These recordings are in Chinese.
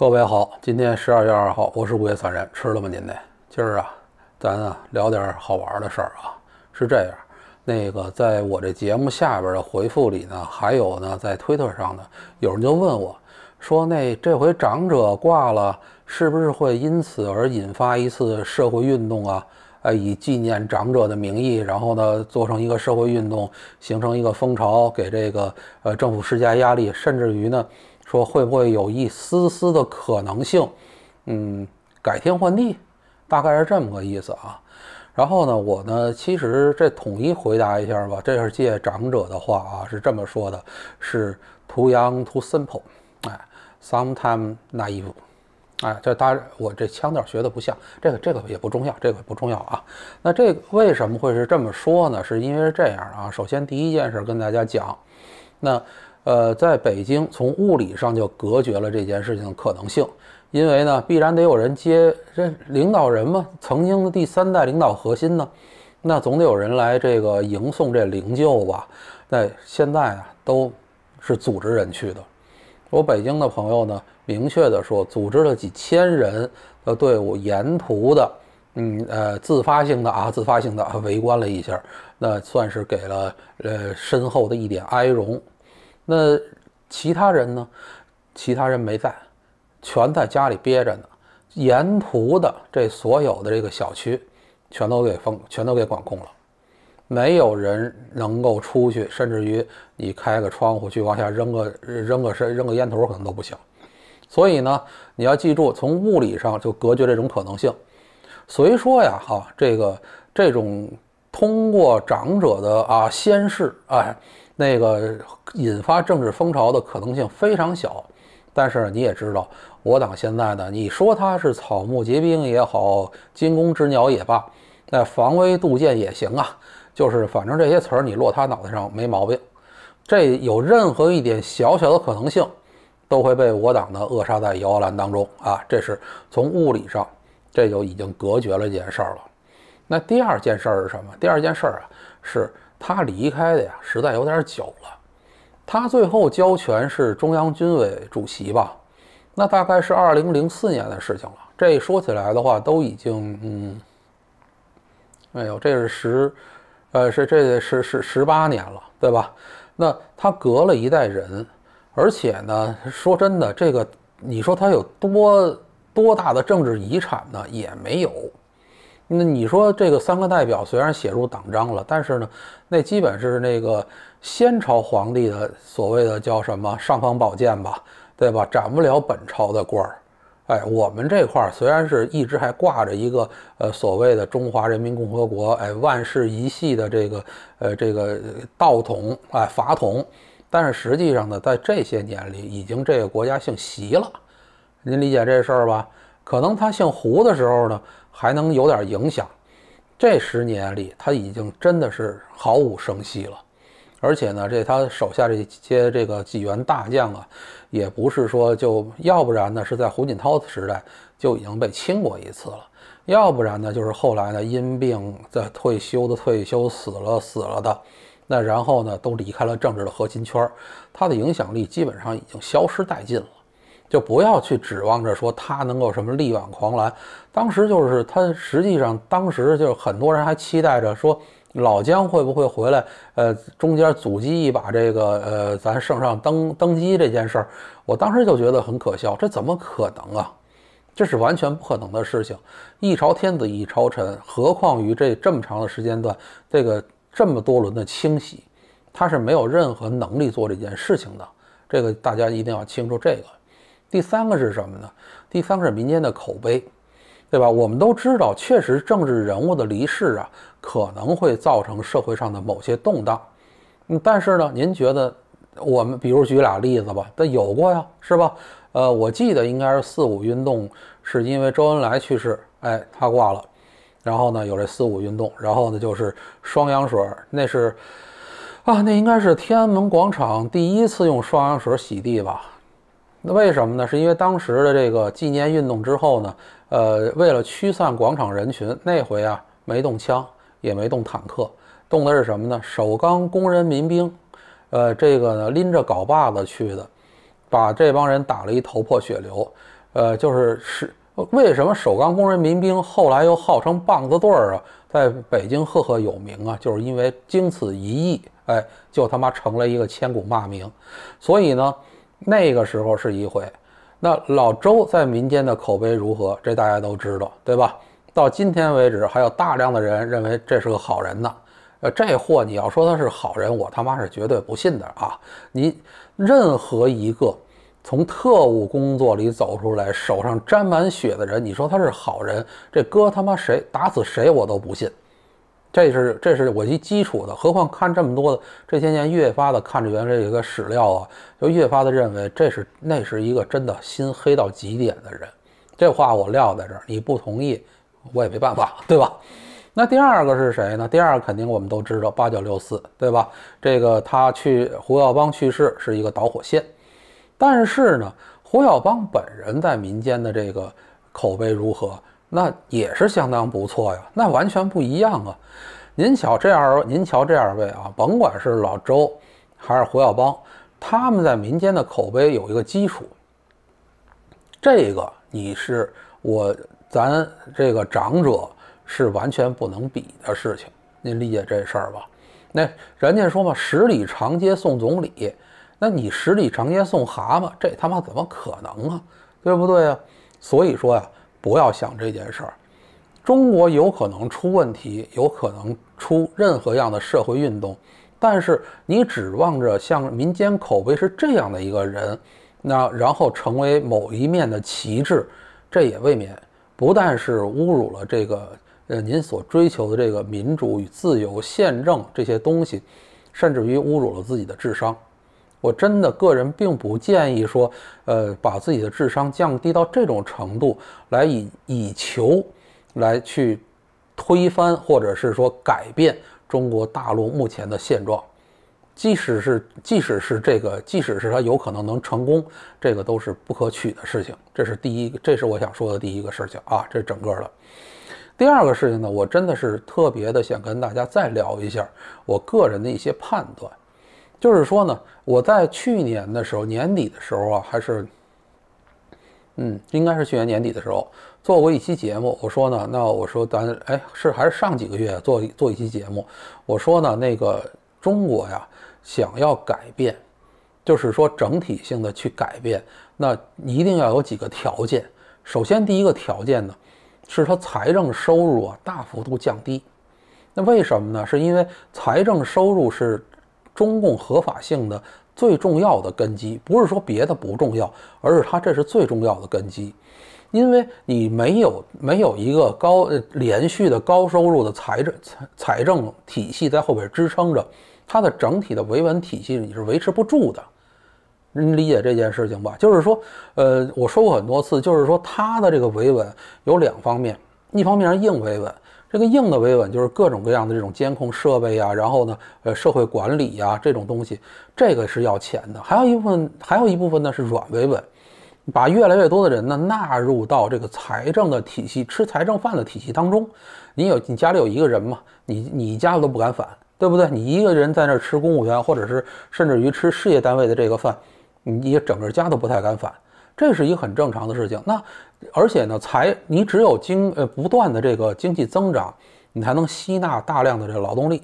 各位好，今天十二月二号，我是午夜三人，吃了吗？您呢？今儿啊，咱啊聊点好玩的事儿啊。是这样，那个在我这节目下边的回复里呢，还有呢，在推特上呢，有人就问我说：“那这回长者挂了，是不是会因此而引发一次社会运动啊？哎，以纪念长者的名义，然后呢，做成一个社会运动，形成一个风潮，给这个呃政府施加压力，甚至于呢？”说会不会有一丝丝的可能性？嗯，改天换地，大概是这么个意思啊。然后呢，我呢，其实这统一回答一下吧。这是借长者的话啊，是这么说的：是 too young, too simple。哎 s o m e t i m e naive，哎，这大我这腔调学的不像，这个这个也不重要，这个不重要啊。那这个为什么会是这么说呢？是因为是这样啊。首先第一件事跟大家讲，那。呃，在北京，从物理上就隔绝了这件事情的可能性，因为呢，必然得有人接这领导人嘛，曾经的第三代领导核心呢，那总得有人来这个迎送这灵柩吧？那现在啊，都是组织人去的。我北京的朋友呢，明确的说，组织了几千人的队伍，沿途的，嗯呃，自发性的啊，自发性的围观了一下，那算是给了呃深厚的一点哀荣。那其他人呢？其他人没在，全在家里憋着呢。沿途的这所有的这个小区，全都给封，全都给管控了，没有人能够出去。甚至于你开个窗户去往下扔个扔个扔个烟头，可能都不行。所以呢，你要记住，从物理上就隔绝这种可能性。所以说呀，哈，这个这种通过长者的啊先示，哎。那个引发政治风潮的可能性非常小，但是你也知道，我党现在的你说他是草木皆兵也好，惊弓之鸟也罢，在防微杜渐也行啊，就是反正这些词儿你落他脑袋上没毛病，这有任何一点小小的可能性，都会被我党的扼杀在摇篮当中啊，这是从物理上这就已经隔绝了这件事儿了。那第二件事是什么？第二件事啊是。他离开的呀，实在有点久了。他最后交权是中央军委主席吧？那大概是二零零四年的事情了。这说起来的话，都已经嗯，哎呦，这是十，呃，是这是是十八年了，对吧？那他隔了一代人，而且呢，说真的，这个你说他有多多大的政治遗产呢？也没有。那你说这个三个代表虽然写入党章了，但是呢，那基本是那个先朝皇帝的所谓的叫什么尚方宝剑吧，对吧？斩不了本朝的官儿。哎，我们这块虽然是一直还挂着一个呃所谓的中华人民共和国哎万世一系的这个呃这个道统哎法统，但是实际上呢，在这些年里已经这个国家姓习了。您理解这事儿吧？可能他姓胡的时候呢。还能有点影响，这十年里他已经真的是毫无声息了，而且呢，这他手下这些这个几员大将啊，也不是说就要不然呢是在胡锦涛的时代就已经被清过一次了，要不然呢就是后来呢因病在退休的退休死了死了的，那然后呢都离开了政治的核心圈，他的影响力基本上已经消失殆尽了。就不要去指望着说他能够什么力挽狂澜。当时就是他，实际上当时就是很多人还期待着说老姜会不会回来，呃，中间阻击一把这个呃，咱圣上登登基这件事儿。我当时就觉得很可笑，这怎么可能啊？这是完全不可能的事情。一朝天子一朝臣，何况于这这么长的时间段，这个这么多轮的清洗，他是没有任何能力做这件事情的。这个大家一定要清楚这个。第三个是什么呢？第三个是民间的口碑，对吧？我们都知道，确实政治人物的离世啊，可能会造成社会上的某些动荡。嗯，但是呢，您觉得我们比如举俩例子吧，但有过呀，是吧？呃，我记得应该是四五运动，是因为周恩来去世，哎，他挂了，然后呢有这四五运动，然后呢就是双氧水，那是啊，那应该是天安门广场第一次用双氧水洗地吧。那为什么呢？是因为当时的这个纪念运动之后呢，呃，为了驱散广场人群，那回啊没动枪，也没动坦克，动的是什么呢？首钢工人民兵，呃，这个呢拎着镐把子去的，把这帮人打了一头破血流。呃，就是是为什么首钢工人民兵后来又号称棒子队儿啊，在北京赫赫有名啊？就是因为经此一役，哎，就他妈成了一个千古骂名，所以呢。那个时候是一回，那老周在民间的口碑如何？这大家都知道，对吧？到今天为止，还有大量的人认为这是个好人呢。呃，这货你要说他是好人，我他妈是绝对不信的啊！你任何一个从特务工作里走出来，手上沾满血的人，你说他是好人，这哥他妈谁打死谁我都不信。这是这是我一基础的，何况看这么多的这些年，越发的看着原来一个史料啊，就越发的认为这是那是一个真的心黑到极点的人。这话我撂在这儿，你不同意我也没办法，对吧？那第二个是谁呢？第二个肯定我们都知道八九六四，对吧？这个他去胡耀邦去世是一个导火线，但是呢，胡耀邦本人在民间的这个口碑如何？那也是相当不错呀，那完全不一样啊！您瞧这二，您瞧这二位啊，甭管是老周还是胡耀邦，他们在民间的口碑有一个基础，这个你是我咱这个长者是完全不能比的事情，您理解这事儿吧？那人家说嘛，十里长街送总理，那你十里长街送蛤蟆，这他妈怎么可能啊？对不对啊？所以说呀。不要想这件事儿，中国有可能出问题，有可能出任何样的社会运动，但是你指望着像民间口碑是这样的一个人，那然后成为某一面的旗帜，这也未免不但是侮辱了这个呃您所追求的这个民主与自由、宪政这些东西，甚至于侮辱了自己的智商。我真的个人并不建议说，呃，把自己的智商降低到这种程度来以以求来去推翻或者是说改变中国大陆目前的现状，即使是即使是这个，即使是他有可能能成功，这个都是不可取的事情。这是第一，这是我想说的第一个事情啊，这整个的。第二个事情呢，我真的是特别的想跟大家再聊一下我个人的一些判断。就是说呢，我在去年的时候，年底的时候啊，还是，嗯，应该是去年年底的时候做过一期节目。我说呢，那我说咱哎，是还是上几个月做做一期节目。我说呢，那个中国呀，想要改变，就是说整体性的去改变，那一定要有几个条件。首先，第一个条件呢，是它财政收入啊大幅度降低。那为什么呢？是因为财政收入是。中共合法性的最重要的根基，不是说别的不重要，而是它这是最重要的根基。因为你没有没有一个高连续的高收入的财政财财政体系在后边支撑着，它的整体的维稳体系你是维持不住的。您理解这件事情吧？就是说，呃，我说过很多次，就是说它的这个维稳有两方面，一方面是硬维稳。这个硬的维稳就是各种各样的这种监控设备呀，然后呢，呃，社会管理呀这种东西，这个是要钱的。还有一部分，还有一部分呢是软维稳，把越来越多的人呢纳入到这个财政的体系、吃财政饭的体系当中。你有你家里有一个人嘛，你你一家都不敢反，对不对？你一个人在那吃公务员，或者是甚至于吃事业单位的这个饭，你整个家都不太敢反。这是一个很正常的事情。那而且呢，财你只有经呃不断的这个经济增长，你才能吸纳大量的这个劳动力，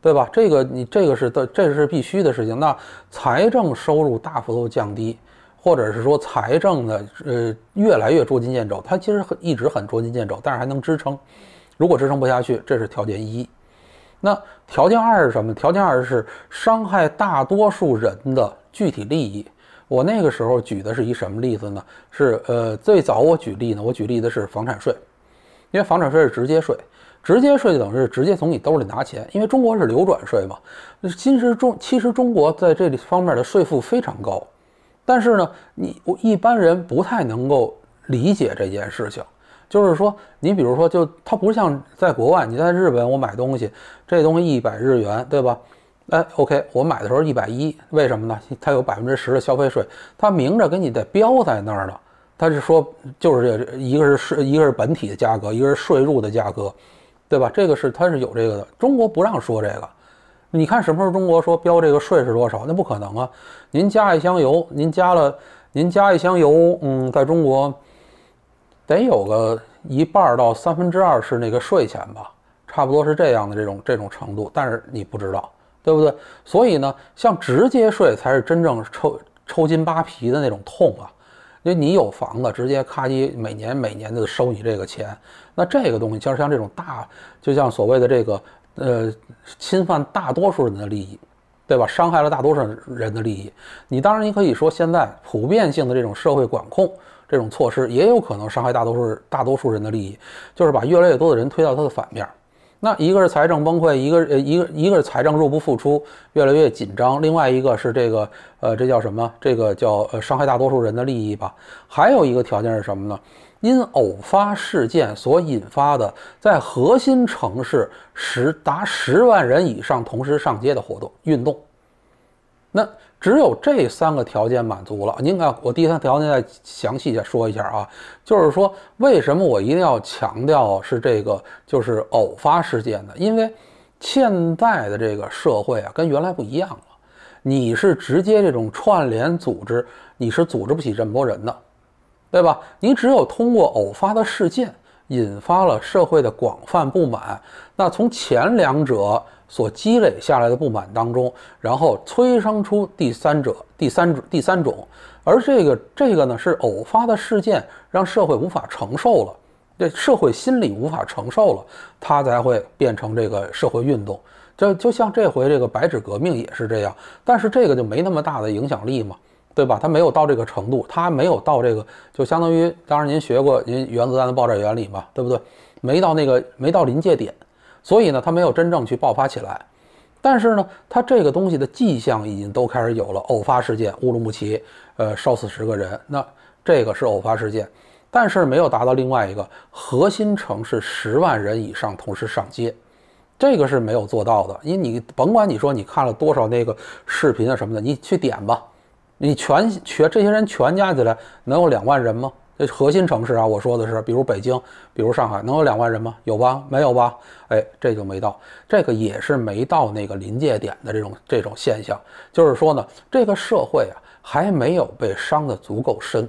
对吧？这个你这个是的，这是必须的事情。那财政收入大幅度降低，或者是说财政的呃越来越捉襟见肘，它其实很一直很捉襟见肘，但是还能支撑。如果支撑不下去，这是条件一。那条件二是什么？条件二是伤害大多数人的具体利益。我那个时候举的是一什么例子呢？是呃，最早我举例呢，我举例的是房产税，因为房产税是直接税，直接税就等于是直接从你兜里拿钱。因为中国是流转税嘛，其实中其实中国在这方面的税负非常高，但是呢，你我一般人不太能够理解这件事情，就是说，你比如说，就它不像在国外，你在日本我买东西，这东西一百日元，对吧？哎，OK，我买的时候一百一，为什么呢？它有百分之十的消费税，它明着给你的标在那儿了。它是说，就是一个是税，一个是本体的价格，一个是税入的价格，对吧？这个是它是有这个的。中国不让说这个，你看什么时候中国说标这个税是多少？那不可能啊！您加一箱油，您加了，您加一箱油，嗯，在中国得有个一半到三分之二是那个税钱吧，差不多是这样的这种这种程度，但是你不知道。对不对？所以呢，像直接税才是真正抽抽筋扒皮的那种痛啊！因为你有房子，直接咔叽，每年每年的收你这个钱。那这个东西，就是像这种大，就像所谓的这个呃，侵犯大多数人的利益，对吧？伤害了大多数人的利益。你当然，你可以说现在普遍性的这种社会管控这种措施，也有可能伤害大多数大多数人的利益，就是把越来越多的人推到它的反面。那一个是财政崩溃，一个呃一个一个是财政入不敷出，越来越紧张。另外一个是这个呃这叫什么？这个叫呃伤害大多数人的利益吧。还有一个条件是什么呢？因偶发事件所引发的，在核心城市十达十万人以上同时上街的活动运动。那只有这三个条件满足了，您看，我第三条件再详细说一下啊，就是说为什么我一定要强调是这个就是偶发事件呢？因为现在的这个社会啊，跟原来不一样了，你是直接这种串联组织，你是组织不起这么多人的，对吧？你只有通过偶发的事件。引发了社会的广泛不满。那从前两者所积累下来的不满当中，然后催生出第三者、第三第三种，而这个这个呢是偶发的事件，让社会无法承受了，这社会心理无法承受了，它才会变成这个社会运动。就就像这回这个白纸革命也是这样，但是这个就没那么大的影响力嘛。对吧？他没有到这个程度，他没有到这个，就相当于，当然您学过您原子弹的爆炸原理嘛，对不对？没到那个，没到临界点，所以呢，他没有真正去爆发起来。但是呢，他这个东西的迹象已经都开始有了。偶发事件，乌鲁木齐，呃，烧死十个人，那这个是偶发事件，但是没有达到另外一个核心城市十万人以上同时上街，这个是没有做到的。因为你甭管你说你看了多少那个视频啊什么的，你去点吧。你全全这些人全加起来能有两万人吗？这核心城市啊，我说的是，比如北京，比如上海，能有两万人吗？有吧？没有吧？哎，这就没到，这个也是没到那个临界点的这种这种现象。就是说呢，这个社会啊还没有被伤得足够深，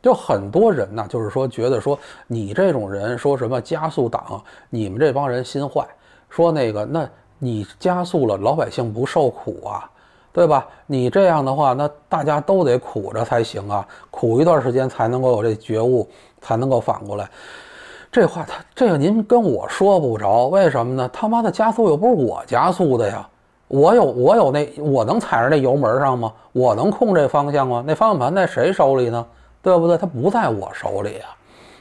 就很多人呢，就是说觉得说你这种人说什么加速党，你们这帮人心坏，说那个，那你加速了，老百姓不受苦啊。对吧？你这样的话，那大家都得苦着才行啊，苦一段时间才能够有这觉悟，才能够反过来。这话他这个您跟我说不着，为什么呢？他妈的加速又不是我加速的呀，我有我有那我能踩着那油门上吗？我能控这方向吗？那方向盘在谁手里呢？对不对？它不在我手里呀，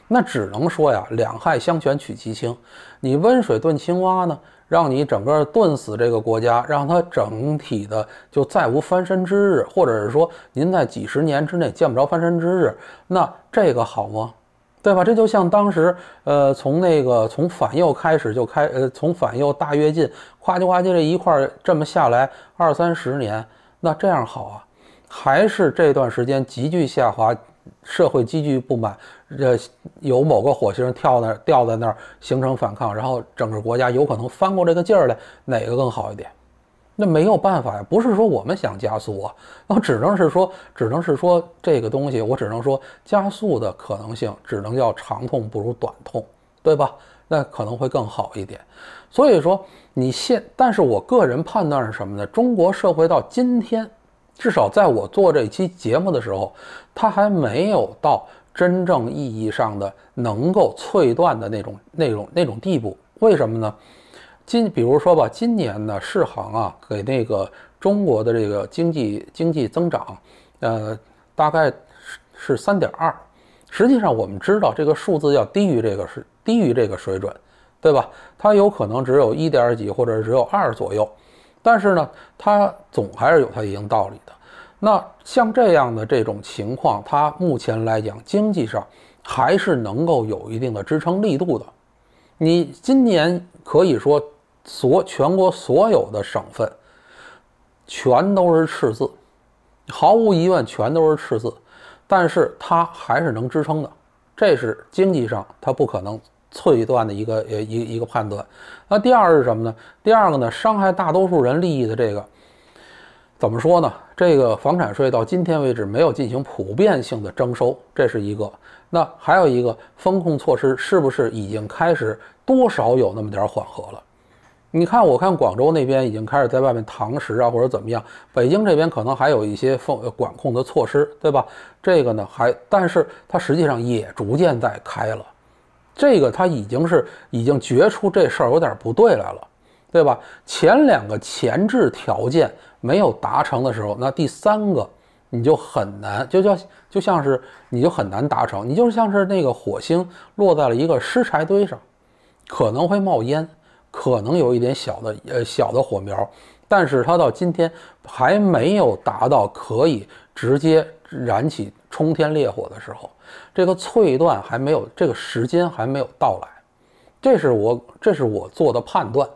那只能说呀，两害相权取其轻，你温水炖青蛙呢？让你整个炖死这个国家，让它整体的就再无翻身之日，或者是说您在几十年之内见不着翻身之日，那这个好吗？对吧？这就像当时，呃，从那个从反右开始就开，呃，从反右大跃进、夸叽夸叽这一块这么下来二三十年，那这样好啊？还是这段时间急剧下滑？社会积聚不满，呃，有某个火星跳那掉在那儿，形成反抗，然后整个国家有可能翻过这个劲儿来，哪个更好一点？那没有办法呀，不是说我们想加速啊，那只能是说，只能是说这个东西，我只能说加速的可能性，只能叫长痛不如短痛，对吧？那可能会更好一点。所以说，你现，但是我个人判断是什么呢？中国社会到今天。至少在我做这期节目的时候，它还没有到真正意义上的能够脆断的那种、那种、那种地步。为什么呢？今比如说吧，今年呢，世行啊给那个中国的这个经济经济增长，呃，大概是是三点二。实际上我们知道，这个数字要低于这个是低于这个水准，对吧？它有可能只有一点几，或者只有二左右。但是呢，它总还是有它一定道理的。那像这样的这种情况，它目前来讲，经济上还是能够有一定的支撑力度的。你今年可以说，所全国所有的省份全都是赤字，毫无疑问，全都是赤字。但是它还是能支撑的，这是经济上它不可能。错一段的一个呃一一个判断，那第二是什么呢？第二个呢，伤害大多数人利益的这个怎么说呢？这个房产税到今天为止没有进行普遍性的征收，这是一个。那还有一个风控措施是不是已经开始多少有那么点缓和了？你看，我看广州那边已经开始在外面堂食啊，或者怎么样。北京这边可能还有一些风管控的措施，对吧？这个呢还，但是它实际上也逐渐在开了。这个他已经是已经觉出这事儿有点不对来了，对吧？前两个前置条件没有达成的时候，那第三个你就很难，就叫就像是你就很难达成，你就像是那个火星落在了一个湿柴堆上，可能会冒烟，可能有一点小的呃小的火苗，但是它到今天还没有达到可以直接燃起冲天烈火的时候。这个脆断还没有，这个时间还没有到来，这是我这是我做的判断。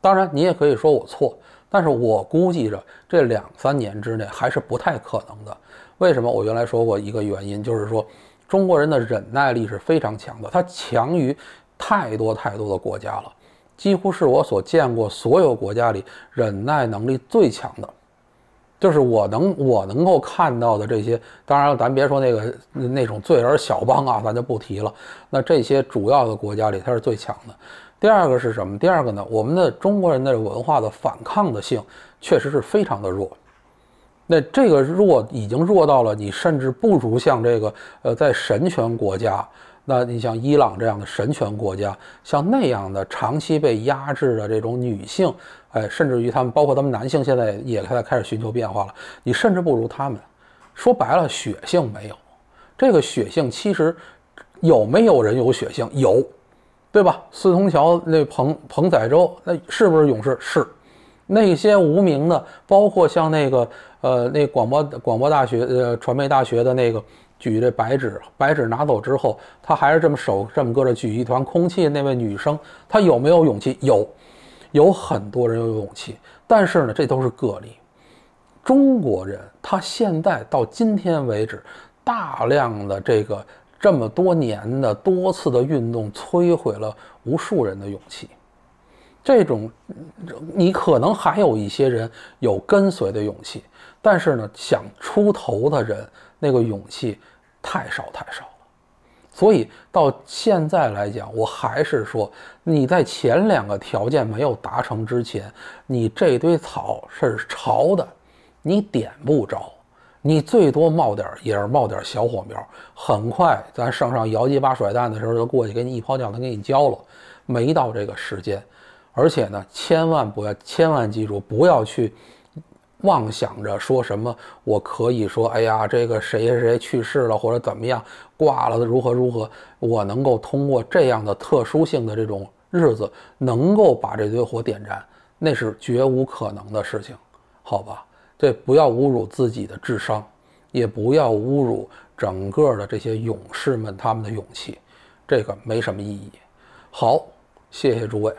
当然，你也可以说我错，但是我估计着这两三年之内还是不太可能的。为什么？我原来说过一个原因，就是说，中国人的忍耐力是非常强的，它强于太多太多的国家了，几乎是我所见过所有国家里忍耐能力最强的。就是我能我能够看到的这些，当然咱别说那个那种罪儿小邦啊，咱就不提了。那这些主要的国家里，它是最强的。第二个是什么？第二个呢？我们的中国人的文化的反抗的性确实是非常的弱。那这个弱已经弱到了你甚至不如像这个呃，在神权国家，那你像伊朗这样的神权国家，像那样的长期被压制的这种女性。哎，甚至于他们，包括咱们男性，现在也开始开始寻求变化了。你甚至不如他们，说白了，血性没有。这个血性，其实有没有人有血性？有，对吧？四通桥那彭彭载洲，那是不是勇士？是。那些无名的，包括像那个呃，那广播广播大学呃传媒大学的那个举着白纸白纸拿走之后，他还是这么手这么搁着举一团空气，那位女生，她有没有勇气？有。有很多人有勇气，但是呢，这都是个例。中国人他现在到今天为止，大量的这个这么多年的多次的运动，摧毁了无数人的勇气。这种，你可能还有一些人有跟随的勇气，但是呢，想出头的人那个勇气太少太少。所以到现在来讲，我还是说，你在前两个条件没有达成之前，你这堆草是潮的，你点不着，你最多冒点也是冒点小火苗，很快咱上上摇几把甩蛋的时候，就过去给你一泡尿，他给你浇了，没到这个时间，而且呢，千万不要，千万记住，不要去。妄想着说什么，我可以说，哎呀，这个谁谁谁去世了，或者怎么样，挂了，如何如何，我能够通过这样的特殊性的这种日子，能够把这堆火点燃，那是绝无可能的事情，好吧？这不要侮辱自己的智商，也不要侮辱整个的这些勇士们他们的勇气，这个没什么意义。好，谢谢诸位。